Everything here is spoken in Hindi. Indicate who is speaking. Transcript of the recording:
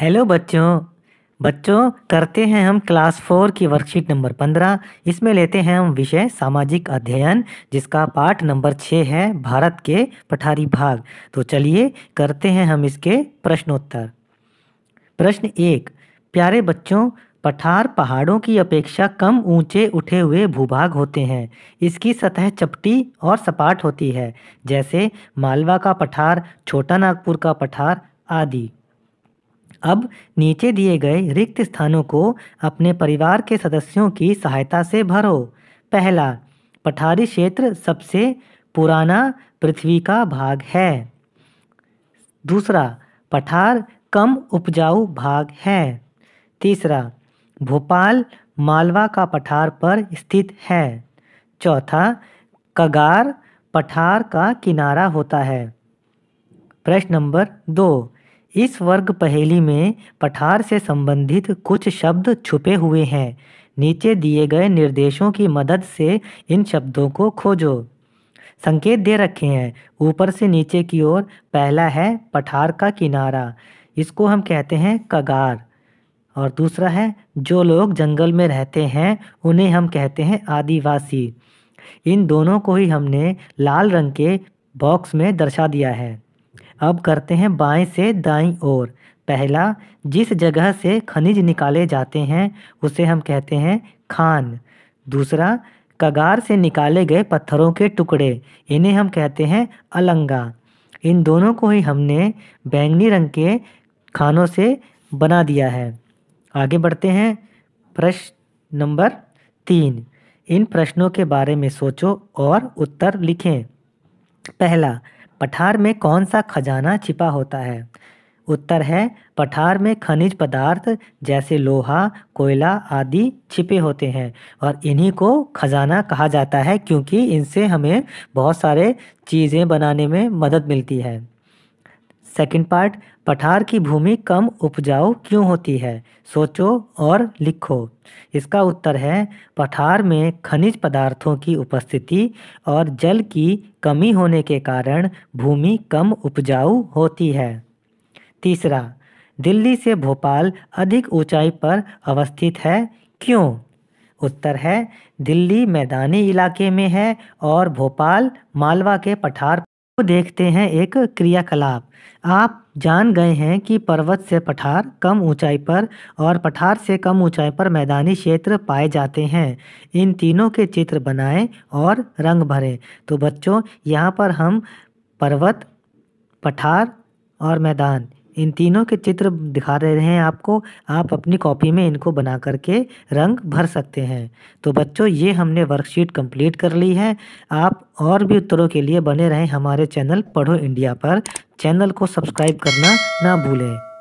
Speaker 1: हेलो बच्चों बच्चों करते हैं हम क्लास फोर की वर्कशीट नंबर पंद्रह इसमें लेते हैं हम विषय सामाजिक अध्ययन जिसका पाठ नंबर छः है भारत के पठारी भाग तो चलिए करते हैं हम इसके प्रश्नोत्तर प्रश्न एक प्यारे बच्चों पठार पहाड़ों की अपेक्षा कम ऊंचे उठे हुए भूभाग होते हैं इसकी सतह चपटी और सपाट होती है जैसे मालवा का पठार छोटा नागपुर का पठार आदि अब नीचे दिए गए रिक्त स्थानों को अपने परिवार के सदस्यों की सहायता से भरो पहला पठारी क्षेत्र सबसे पुराना पृथ्वी का भाग है दूसरा पठार कम उपजाऊ भाग है तीसरा भोपाल मालवा का पठार पर स्थित है चौथा कगार पठार का किनारा होता है प्रश्न नंबर दो इस वर्ग पहेली में पठार से संबंधित कुछ शब्द छुपे हुए हैं नीचे दिए गए निर्देशों की मदद से इन शब्दों को खोजो संकेत दे रखे हैं ऊपर से नीचे की ओर पहला है पठार का किनारा इसको हम कहते हैं कगार और दूसरा है जो लोग जंगल में रहते हैं उन्हें हम कहते हैं आदिवासी इन दोनों को ही हमने लाल रंग के बॉक्स में दर्शा दिया है अब करते हैं बाएं से दाईं ओर पहला जिस जगह से खनिज निकाले जाते हैं उसे हम कहते हैं खान दूसरा कगार से निकाले गए पत्थरों के टुकड़े इन्हें हम कहते हैं अलंगा इन दोनों को ही हमने बैंगनी रंग के खानों से बना दिया है आगे बढ़ते हैं प्रश्न नंबर तीन इन प्रश्नों के बारे में सोचो और उत्तर लिखें पहला पठार में कौन सा खजाना छिपा होता है उत्तर है पठार में खनिज पदार्थ जैसे लोहा कोयला आदि छिपे होते हैं और इन्हीं को खजाना कहा जाता है क्योंकि इनसे हमें बहुत सारे चीज़ें बनाने में मदद मिलती है सेकंड पार्ट पठार की भूमि कम उपजाऊ क्यों होती है सोचो और लिखो इसका उत्तर है पठार में खनिज पदार्थों की उपस्थिति और जल की कमी होने के कारण भूमि कम उपजाऊ होती है तीसरा दिल्ली से भोपाल अधिक ऊंचाई पर अवस्थित है क्यों उत्तर है दिल्ली मैदानी इलाके में है और भोपाल मालवा के पठार तो देखते हैं एक क्रियाकलाप आप जान गए हैं कि पर्वत से पठार कम ऊंचाई पर और पठार से कम ऊंचाई पर मैदानी क्षेत्र पाए जाते हैं इन तीनों के चित्र बनाएं और रंग भरें तो बच्चों यहाँ पर हम पर्वत पठार और मैदान इन तीनों के चित्र दिखा रहे हैं आपको आप अपनी कॉपी में इनको बना करके रंग भर सकते हैं तो बच्चों ये हमने वर्कशीट कंप्लीट कर ली है आप और भी उत्तरों के लिए बने रहें हमारे चैनल पढ़ो इंडिया पर चैनल को सब्सक्राइब करना ना भूलें